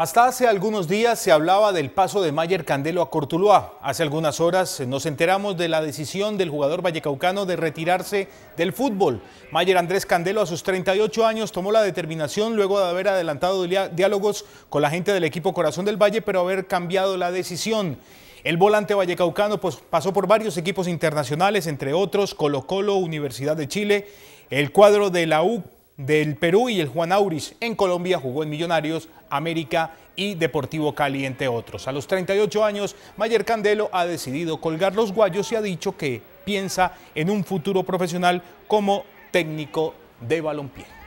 Hasta hace algunos días se hablaba del paso de Mayer Candelo a Cortuluá. Hace algunas horas nos enteramos de la decisión del jugador vallecaucano de retirarse del fútbol. Mayer Andrés Candelo a sus 38 años tomó la determinación luego de haber adelantado diálogos con la gente del equipo Corazón del Valle, pero haber cambiado la decisión. El volante vallecaucano pues, pasó por varios equipos internacionales, entre otros Colo Colo, Universidad de Chile, el cuadro de la U del Perú y el Juan Auris en Colombia, jugó en Millonarios, América y Deportivo Cali, entre otros. A los 38 años, Mayer Candelo ha decidido colgar los guayos y ha dicho que piensa en un futuro profesional como técnico de balompié.